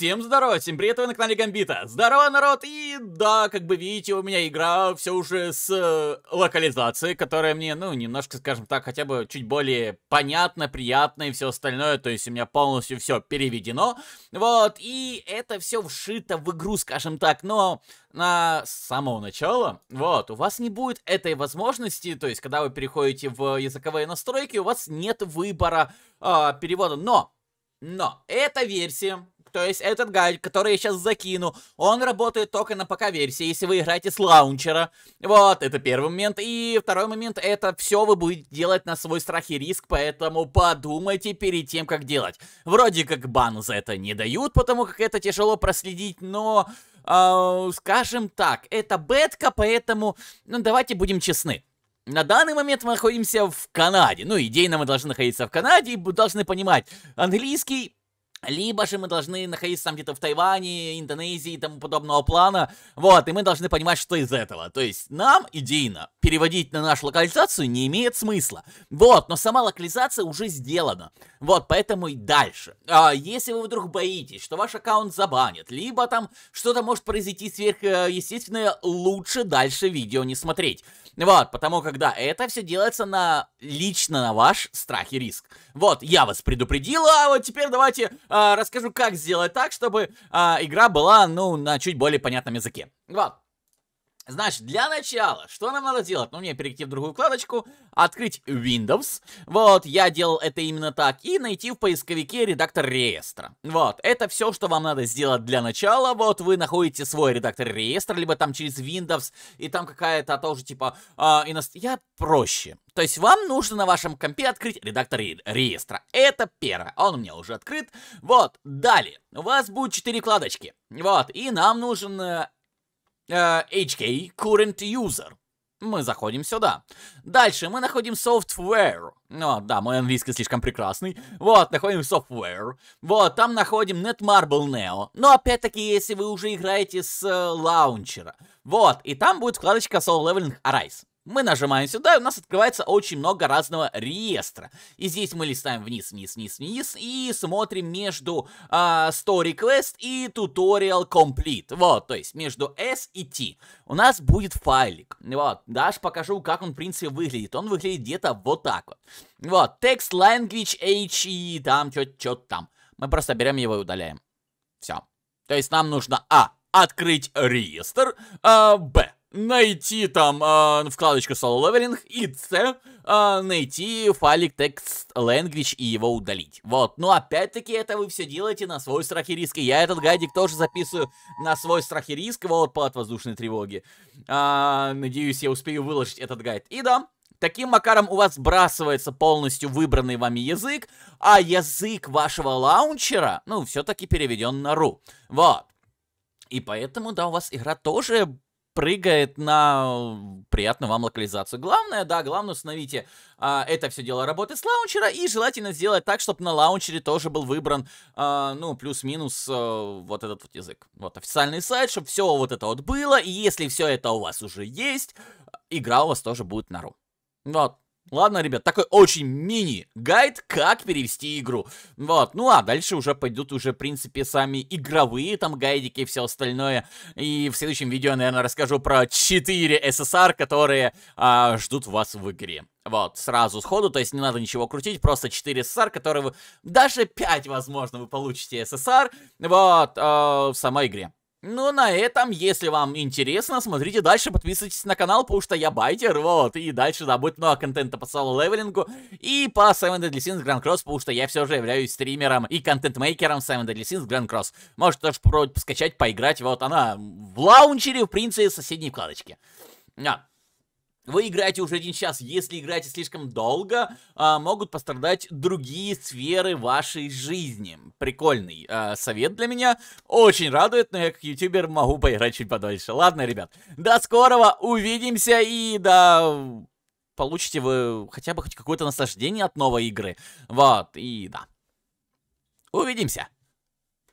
Всем здорова, всем привет, вы на канале Гамбита. Здорово, народ! И да, как бы видите, у меня игра все уже с э, локализацией, которая мне, ну, немножко, скажем так, хотя бы чуть более понятно, приятно и все остальное. То есть у меня полностью все переведено. Вот, и это все вшито в игру, скажем так. Но на самого начала, вот, у вас не будет этой возможности, то есть когда вы переходите в языковые настройки, у вас нет выбора э, перевода. Но, но, эта версия то есть этот гайд, который я сейчас закину, он работает только на ПК-версии, если вы играете с лаунчера. Вот, это первый момент. И второй момент, это все вы будете делать на свой страх и риск, поэтому подумайте перед тем, как делать. Вроде как бан за это не дают, потому как это тяжело проследить, но... Э, скажем так, это бетка, поэтому ну, давайте будем честны. На данный момент мы находимся в Канаде. Ну, идейно мы должны находиться в Канаде и должны понимать, английский либо же мы должны находиться там где-то в Тайване, Индонезии и тому подобного плана. Вот, и мы должны понимать, что из этого. То есть нам идейно переводить на нашу локализацию не имеет смысла. Вот, но сама локализация уже сделана. Вот, поэтому и дальше. А, если вы вдруг боитесь, что ваш аккаунт забанят, либо там что-то может произойти сверхъестественное, э, лучше дальше видео не смотреть. Вот, потому когда это все делается на лично на ваш страх и риск. Вот, я вас предупредил, а вот теперь давайте а, расскажу, как сделать так, чтобы а, игра была, ну, на чуть более понятном языке. Вот. Значит, для начала, что нам надо делать? Ну, мне перейти в другую вкладочку, открыть Windows. Вот, я делал это именно так. И найти в поисковике редактор реестра. Вот, это все, что вам надо сделать для начала. Вот, вы находите свой редактор реестра, либо там через Windows, и там какая-то тоже, типа, э, а, иност... я проще. То есть вам нужно на вашем компе открыть редактор ре реестра. Это первое. Он у меня уже открыт. Вот, далее. У вас будет 4 вкладочки. Вот, и нам нужен э, HK Current User. Мы заходим сюда. Дальше мы находим software. Ну да, мой английский слишком прекрасный. Вот, находим software. Вот, там находим Netmarble Neo. Но опять-таки, если вы уже играете с э, лаунчера. Вот, и там будет вкладочка Soul Leveling Arise. Мы нажимаем сюда, и у нас открывается очень много разного реестра. И здесь мы листаем вниз, вниз, вниз, вниз, и смотрим между э, Story Quest и Tutorial Complete. Вот, то есть между S и T. У нас будет файлик. Вот, даже покажу, как он, в принципе, выглядит. Он выглядит где-то вот так вот. Вот, Text Language H и там, что-то там. Мы просто берем его и удаляем. Все. То есть нам нужно, а, открыть реестр, а, б, найти там э, а, вкладочку Solo Leveling и C, э, а, найти файлик текст language и его удалить. Вот, но ну, опять-таки это вы все делаете на свой страх и риск. И я этот гайдик тоже записываю на свой страх и риск, вот, по воздушной тревоги. Э, надеюсь, я успею выложить этот гайд. И да, Таким макаром у вас сбрасывается полностью выбранный вами язык, а язык вашего лаунчера, ну, все-таки переведен на ру. Вот. И поэтому, да, у вас игра тоже прыгает на приятную вам локализацию. Главное, да, главное установите а, это все дело работы с лаунчера и желательно сделать так, чтобы на лаунчере тоже был выбран, а, ну, плюс-минус а, вот этот вот язык. Вот официальный сайт, чтобы все вот это вот было, и если все это у вас уже есть, игра у вас тоже будет на ру. Вот, Ладно, ребят, такой очень мини-гайд, как перевести игру. Вот, ну а дальше уже пойдут уже, в принципе, сами игровые там гайдики и все остальное. И в следующем видео, наверное, расскажу про 4 SSR, которые а, ждут вас в игре. Вот, сразу сходу, то есть не надо ничего крутить, просто 4 SSR, которые вы... Даже 5, возможно, вы получите SSR, вот, э, в самой игре. Ну, на этом, если вам интересно, смотрите дальше, подписывайтесь на канал, потому что я байтер, вот, и дальше, да, будет много контента по соло левелингу и по Seven Deadly Sins Grand Cross, потому что я все же являюсь стримером и контент-мейкером Seven Deadly Sins Grand Cross. Можете тоже попробовать скачать, поиграть, вот она в лаунчере, в принципе, в соседней вкладочке. А. Вы играете уже один час. Если играете слишком долго, э, могут пострадать другие сферы вашей жизни. Прикольный э, совет для меня. Очень радует, но я как ютубер могу поиграть чуть подольше. Ладно, ребят, до скорого, увидимся и до... Получите вы хотя бы хоть какое-то наслаждение от новой игры. Вот, и да. Увидимся!